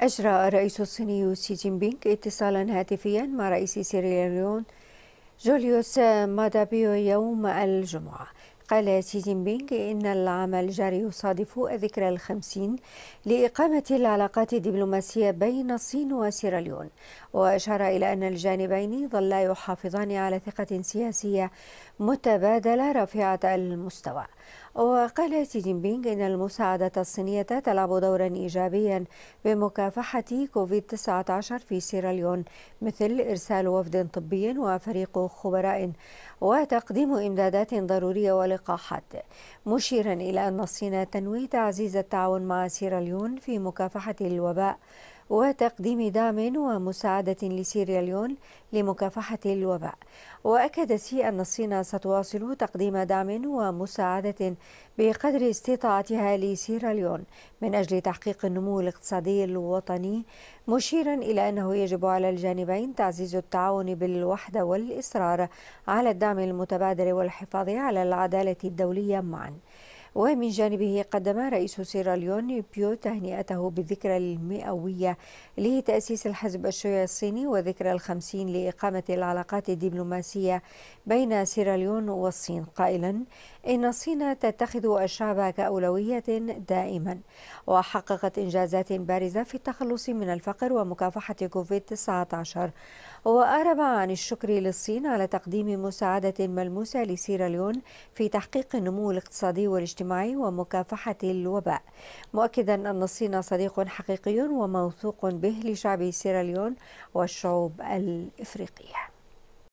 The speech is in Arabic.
أجرى الرئيس الصيني سي جين بينغ اتصالا هاتفيا مع رئيس سيريليون جوليوس مادابيو يوم الجمعة قال سي جين بينغ إن العام الجاري يصادف الذكرى الخمسين لإقامة العلاقات الدبلوماسية بين الصين وسيراليون وأشار إلى أن الجانبين ظلا يحافظان على ثقة سياسية متبادلة رفعة المستوى وقال سي جين بينغ إن المساعدة الصينية تلعب دورا إيجابيا بمكافحة كوفيد 19 في سيراليون مثل إرسال وفد طبي وفريق خبراء وتقديم إمدادات ضرورية اللقاحات مشيرا إلى أن الصين تنوي تعزيز التعاون مع سيراليون في مكافحة الوباء وتقديم دعم ومساعدة لسيراليون لمكافحة الوباء وأكد سي أن الصين ستواصل تقديم دعم ومساعدة بقدر استطاعتها لسيراليون من أجل تحقيق النمو الاقتصادي الوطني مشيرا إلى أنه يجب على الجانبين تعزيز التعاون بالوحدة والإصرار على الدعم المتبادل والحفاظ على العدالة الدولية معا ومن جانبه قدم رئيس سيراليون بيو تهنئته بالذكرى المئوية لتأسيس الحزب الشيوعي الصيني وذكرى الخمسين لإقامة العلاقات الدبلوماسية بين سيراليون والصين قائلا إن الصين تتخذ الشعب كأولوية دائما وحققت إنجازات بارزة في التخلص من الفقر ومكافحة كوفيد 19 وأرب عن الشكر للصين على تقديم مساعدة ملموسة لسيراليون في تحقيق النمو الاقتصادي والاجتماعي الاجتماعي ومكافحة الوباء مؤكدا أن الصين صديق حقيقي وموثوق به لشعب سيراليون والشعوب الإفريقية